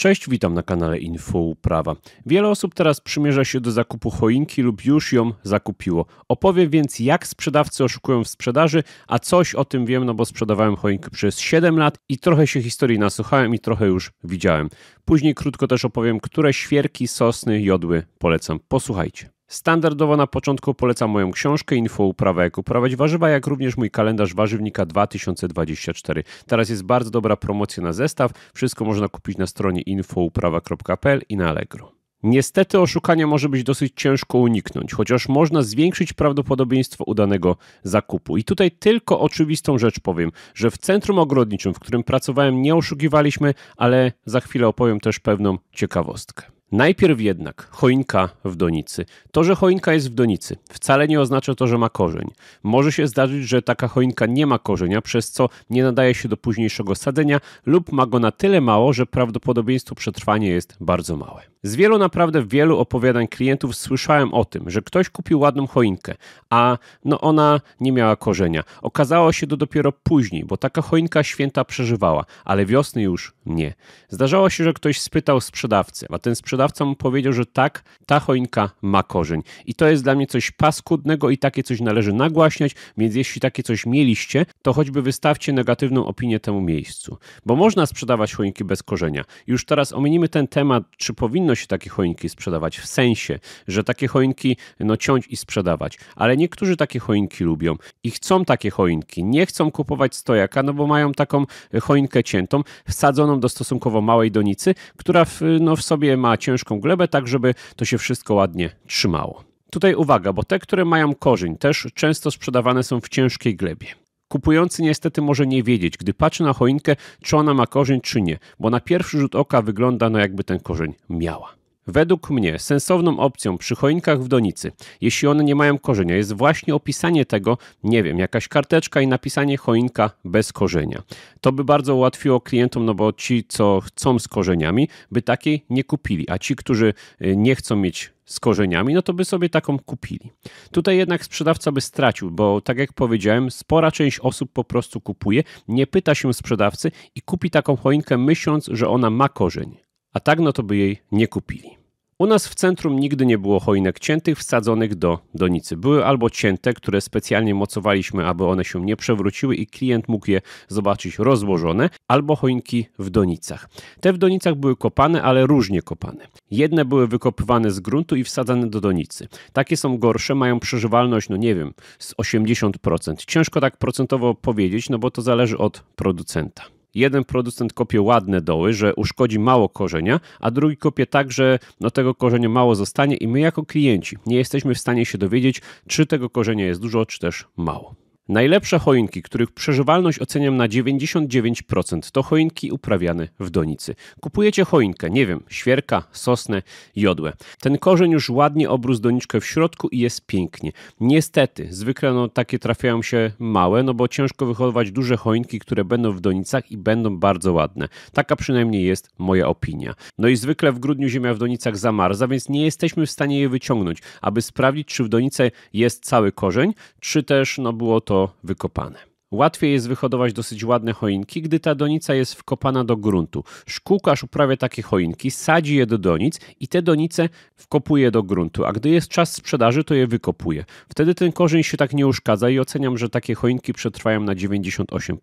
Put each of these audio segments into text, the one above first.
Cześć, witam na kanale Info Prawa. Wiele osób teraz przymierza się do zakupu choinki lub już ją zakupiło. Opowiem więc, jak sprzedawcy oszukują w sprzedaży, a coś o tym wiem, no bo sprzedawałem choinkę przez 7 lat i trochę się historii nasłuchałem i trochę już widziałem. Później krótko też opowiem, które świerki, sosny, jodły polecam. Posłuchajcie. Standardowo na początku polecam moją książkę Info Uprawa jak uprawiać warzywa, jak również mój kalendarz warzywnika 2024. Teraz jest bardzo dobra promocja na zestaw. Wszystko można kupić na stronie infouprawa.pl i na Allegro. Niestety oszukania może być dosyć ciężko uniknąć, chociaż można zwiększyć prawdopodobieństwo udanego zakupu. I tutaj tylko oczywistą rzecz powiem, że w centrum ogrodniczym, w którym pracowałem, nie oszukiwaliśmy, ale za chwilę opowiem też pewną ciekawostkę. Najpierw jednak choinka w donicy. To, że choinka jest w donicy, wcale nie oznacza to, że ma korzeń. Może się zdarzyć, że taka choinka nie ma korzenia, przez co nie nadaje się do późniejszego sadzenia lub ma go na tyle mało, że prawdopodobieństwo przetrwania jest bardzo małe. Z wielu naprawdę wielu opowiadań klientów słyszałem o tym, że ktoś kupił ładną choinkę, a no ona nie miała korzenia. Okazało się to dopiero później, bo taka choinka święta przeżywała, ale wiosny już nie. Zdarzało się, że ktoś spytał sprzedawcę, a ten sprzedawca sprzedawca mu powiedział, że tak, ta choinka ma korzeń. I to jest dla mnie coś paskudnego i takie coś należy nagłaśniać, więc jeśli takie coś mieliście, to choćby wystawcie negatywną opinię temu miejscu. Bo można sprzedawać choinki bez korzenia. Już teraz ominimy ten temat, czy powinno się takie choinki sprzedawać, w sensie, że takie choinki no ciąć i sprzedawać. Ale niektórzy takie choinki lubią i chcą takie choinki. Nie chcą kupować stojaka, no bo mają taką e, choinkę ciętą, wsadzoną do stosunkowo małej donicy, która w, no, w sobie ma cię ciężką glebę, tak żeby to się wszystko ładnie trzymało. Tutaj uwaga, bo te, które mają korzeń, też często sprzedawane są w ciężkiej glebie. Kupujący niestety może nie wiedzieć, gdy patrzy na choinkę, czy ona ma korzeń, czy nie, bo na pierwszy rzut oka wygląda na no jakby ten korzeń miała. Według mnie sensowną opcją przy choinkach w donicy, jeśli one nie mają korzenia, jest właśnie opisanie tego, nie wiem, jakaś karteczka i napisanie choinka bez korzenia. To by bardzo ułatwiło klientom, no bo ci, co chcą z korzeniami, by takiej nie kupili, a ci, którzy y, nie chcą mieć z korzeniami, no to by sobie taką kupili. Tutaj jednak sprzedawca by stracił, bo tak jak powiedziałem, spora część osób po prostu kupuje, nie pyta się sprzedawcy i kupi taką choinkę myśląc, że ona ma korzeń a tak no to by jej nie kupili. U nas w centrum nigdy nie było choinek ciętych wsadzonych do donicy. Były albo cięte, które specjalnie mocowaliśmy, aby one się nie przewróciły i klient mógł je zobaczyć rozłożone, albo choinki w donicach. Te w donicach były kopane, ale różnie kopane. Jedne były wykopywane z gruntu i wsadzane do donicy. Takie są gorsze, mają przeżywalność, no nie wiem, z 80%. Ciężko tak procentowo powiedzieć, no bo to zależy od producenta. Jeden producent kopie ładne doły, że uszkodzi mało korzenia, a drugi kopie tak, że no tego korzenia mało zostanie i my jako klienci nie jesteśmy w stanie się dowiedzieć, czy tego korzenia jest dużo, czy też mało. Najlepsze choinki, których przeżywalność oceniam na 99%, to choinki uprawiane w donicy. Kupujecie choinkę, nie wiem, świerka, sosnę, jodłę. Ten korzeń już ładnie obrósł doniczkę w środku i jest pięknie. Niestety, zwykle no, takie trafiają się małe, no bo ciężko wychowywać duże choinki, które będą w donicach i będą bardzo ładne. Taka przynajmniej jest moja opinia. No i zwykle w grudniu ziemia w donicach zamarza, więc nie jesteśmy w stanie je wyciągnąć, aby sprawdzić, czy w donice jest cały korzeń, czy też no, było to wykopane. Łatwiej jest wyhodować dosyć ładne choinki, gdy ta donica jest wkopana do gruntu. Szkółkarz uprawia takie choinki, sadzi je do donic i te donice wkopuje do gruntu, a gdy jest czas sprzedaży, to je wykopuje. Wtedy ten korzeń się tak nie uszkadza i oceniam, że takie choinki przetrwają na 98%.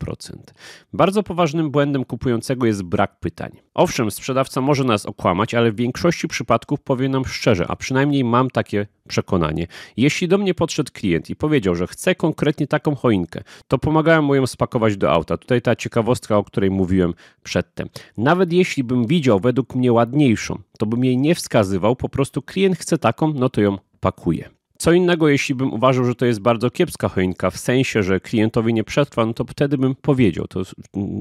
Bardzo poważnym błędem kupującego jest brak pytań. Owszem, sprzedawca może nas okłamać, ale w większości przypadków powie nam szczerze, a przynajmniej mam takie przekonanie. Jeśli do mnie podszedł klient i powiedział, że chce konkretnie taką choinkę, to pomagałem mu ją spakować do auta. Tutaj ta ciekawostka, o której mówiłem przedtem. Nawet jeśli bym widział według mnie ładniejszą, to bym jej nie wskazywał, po prostu klient chce taką, no to ją pakuje. Co innego, jeśli bym uważał, że to jest bardzo kiepska choinka, w sensie, że klientowi nie przetrwa, no to wtedy bym powiedział, to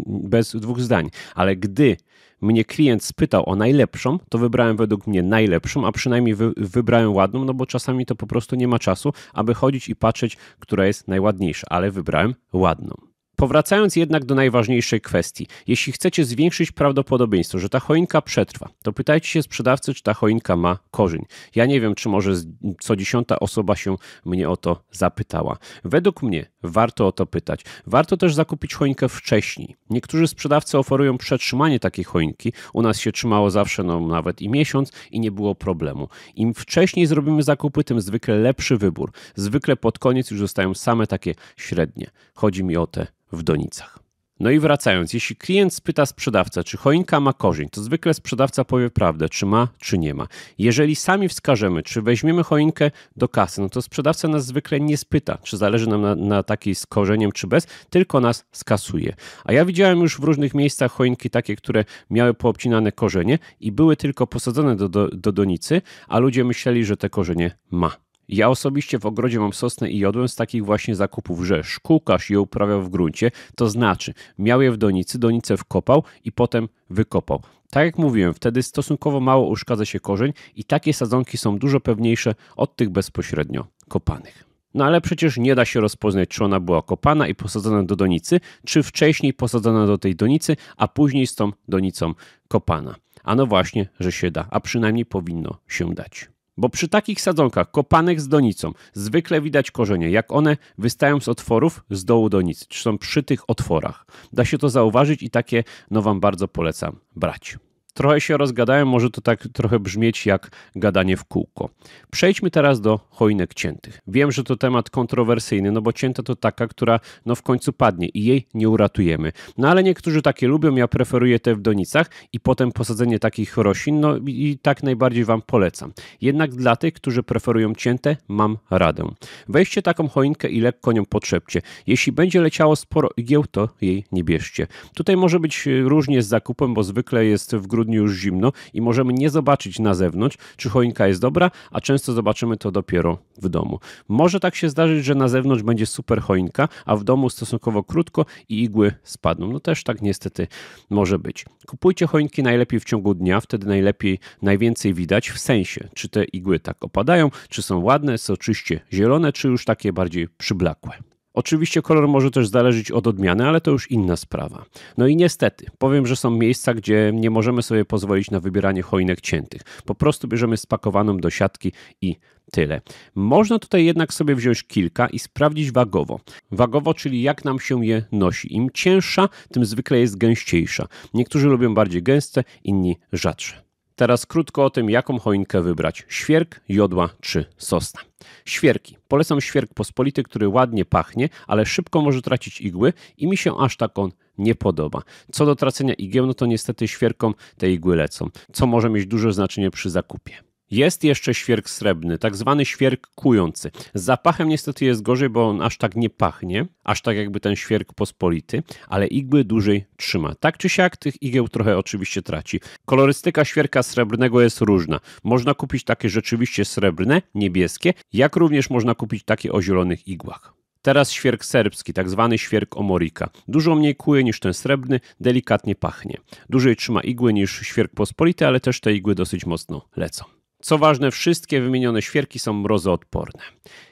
bez dwóch zdań. Ale gdy mnie klient spytał o najlepszą, to wybrałem według mnie najlepszą, a przynajmniej wy, wybrałem ładną, no bo czasami to po prostu nie ma czasu, aby chodzić i patrzeć, która jest najładniejsza, ale wybrałem ładną. Powracając jednak do najważniejszej kwestii. Jeśli chcecie zwiększyć prawdopodobieństwo, że ta choinka przetrwa, to pytajcie się sprzedawcy, czy ta choinka ma korzeń. Ja nie wiem, czy może co dziesiąta osoba się mnie o to zapytała. Według mnie warto o to pytać. Warto też zakupić choinkę wcześniej. Niektórzy sprzedawcy oferują przetrzymanie takiej choinki. U nas się trzymało zawsze no, nawet i miesiąc i nie było problemu. Im wcześniej zrobimy zakupy, tym zwykle lepszy wybór. Zwykle pod koniec już zostają same takie średnie. Chodzi mi o te w donicach. No i wracając, jeśli klient spyta sprzedawcę, czy choinka ma korzeń, to zwykle sprzedawca powie prawdę, czy ma, czy nie ma. Jeżeli sami wskażemy, czy weźmiemy choinkę do kasy, no to sprzedawca nas zwykle nie spyta, czy zależy nam na, na takiej z korzeniem, czy bez, tylko nas skasuje. A ja widziałem już w różnych miejscach choinki takie, które miały poobcinane korzenie i były tylko posadzone do, do, do donicy, a ludzie myśleli, że te korzenie ma. Ja osobiście w ogrodzie mam sosnę i jodłem z takich właśnie zakupów, że szkółkarz je uprawiał w gruncie, to znaczy miał je w donicy, donicę wkopał i potem wykopał. Tak jak mówiłem, wtedy stosunkowo mało uszkadza się korzeń i takie sadzonki są dużo pewniejsze od tych bezpośrednio kopanych. No ale przecież nie da się rozpoznać, czy ona była kopana i posadzona do donicy, czy wcześniej posadzona do tej donicy, a później z tą donicą kopana. A no właśnie, że się da, a przynajmniej powinno się dać. Bo przy takich sadzonkach kopanych z donicą zwykle widać korzenie, jak one wystają z otworów z dołu donicy, czy są przy tych otworach. Da się to zauważyć i takie no Wam bardzo polecam brać trochę się rozgadałem, może to tak trochę brzmieć jak gadanie w kółko. Przejdźmy teraz do choinek ciętych. Wiem, że to temat kontrowersyjny, no bo cięta to taka, która no w końcu padnie i jej nie uratujemy. No ale niektórzy takie lubią, ja preferuję te w donicach i potem posadzenie takich roślin, no i tak najbardziej Wam polecam. Jednak dla tych, którzy preferują cięte, mam radę. Weźcie taką choinkę i lekko nią podszepcie. Jeśli będzie leciało sporo igieł, to jej nie bierzcie. Tutaj może być y, różnie z zakupem, bo zwykle jest w grudniu grudniu już zimno i możemy nie zobaczyć na zewnątrz, czy choinka jest dobra, a często zobaczymy to dopiero w domu. Może tak się zdarzyć, że na zewnątrz będzie super choinka, a w domu stosunkowo krótko i igły spadną. No też tak niestety może być. Kupujcie choinki najlepiej w ciągu dnia, wtedy najlepiej, najwięcej widać w sensie, czy te igły tak opadają, czy są ładne, są oczywiście zielone, czy już takie bardziej przyblakłe. Oczywiście kolor może też zależeć od odmiany, ale to już inna sprawa. No i niestety, powiem, że są miejsca, gdzie nie możemy sobie pozwolić na wybieranie choinek ciętych. Po prostu bierzemy spakowaną do siatki i tyle. Można tutaj jednak sobie wziąć kilka i sprawdzić wagowo. Wagowo, czyli jak nam się je nosi. Im cięższa, tym zwykle jest gęściejsza. Niektórzy lubią bardziej gęste, inni rzadsze. Teraz krótko o tym, jaką choinkę wybrać. Świerk, jodła czy sosna. Świerki. Polecam świerk pospolity, który ładnie pachnie, ale szybko może tracić igły i mi się aż tak on nie podoba. Co do tracenia igieł, no to niestety świerkom te igły lecą, co może mieć duże znaczenie przy zakupie. Jest jeszcze świerk srebrny, tak zwany świerk kujący. Z zapachem niestety jest gorzej, bo on aż tak nie pachnie, aż tak jakby ten świerk pospolity, ale igły dłużej trzyma. Tak czy siak tych igieł trochę oczywiście traci. Kolorystyka świerka srebrnego jest różna. Można kupić takie rzeczywiście srebrne, niebieskie, jak również można kupić takie o zielonych igłach. Teraz świerk serbski, tak zwany świerk omorika. Dużo mniej kuje niż ten srebrny, delikatnie pachnie. Dłużej trzyma igły niż świerk pospolity, ale też te igły dosyć mocno lecą. Co ważne, wszystkie wymienione świerki są mrozoodporne.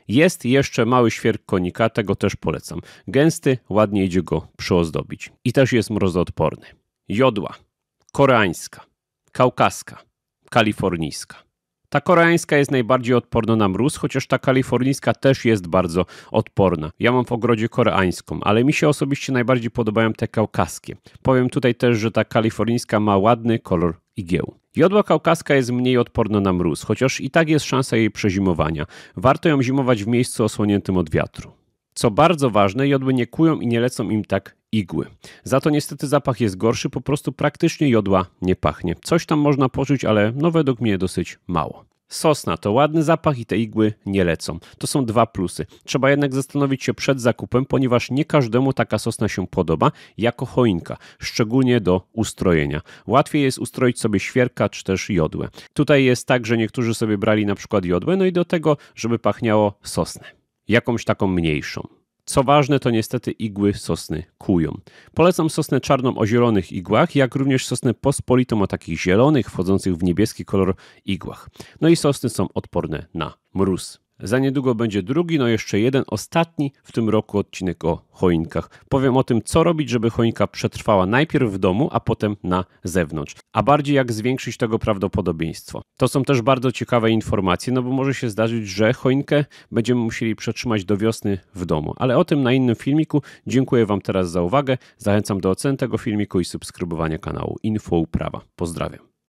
Jest jeszcze mały świerk konika, tego też polecam. Gęsty, ładnie idzie go przyozdobić. I też jest mrozoodporny. Jodła. Koreańska. Kaukaska. Kalifornijska. Ta koreańska jest najbardziej odporna na mróz, chociaż ta kalifornijska też jest bardzo odporna. Ja mam w ogrodzie koreańską, ale mi się osobiście najbardziej podobają te kaukaskie. Powiem tutaj też, że ta kalifornijska ma ładny kolor igieł. Jodła kaukaska jest mniej odporna na mróz, chociaż i tak jest szansa jej przezimowania. Warto ją zimować w miejscu osłoniętym od wiatru. Co bardzo ważne, jodły nie kują i nie lecą im tak igły. Za to niestety zapach jest gorszy, po prostu praktycznie jodła nie pachnie. Coś tam można poczuć, ale no według mnie dosyć mało sosna, to ładny zapach i te igły nie lecą. To są dwa plusy. Trzeba jednak zastanowić się przed zakupem, ponieważ nie każdemu taka sosna się podoba, jako choinka, szczególnie do ustrojenia. Łatwiej jest ustroić sobie świerka czy też jodłę. Tutaj jest tak, że niektórzy sobie brali na przykład jodłę, no i do tego, żeby pachniało sosnę. Jakąś taką mniejszą. Co ważne, to niestety igły sosny kują. Polecam sosnę czarną o zielonych igłach, jak również sosnę pospolitą o takich zielonych, wchodzących w niebieski kolor igłach. No i sosny są odporne na mróz. Za niedługo będzie drugi, no jeszcze jeden, ostatni w tym roku odcinek o choinkach. Powiem o tym, co robić, żeby choinka przetrwała najpierw w domu, a potem na zewnątrz, a bardziej jak zwiększyć tego prawdopodobieństwo. To są też bardzo ciekawe informacje, no bo może się zdarzyć, że choinkę będziemy musieli przetrzymać do wiosny w domu, ale o tym na innym filmiku. Dziękuję Wam teraz za uwagę. Zachęcam do oceny tego filmiku i subskrybowania kanału Info Prawa. Pozdrawiam.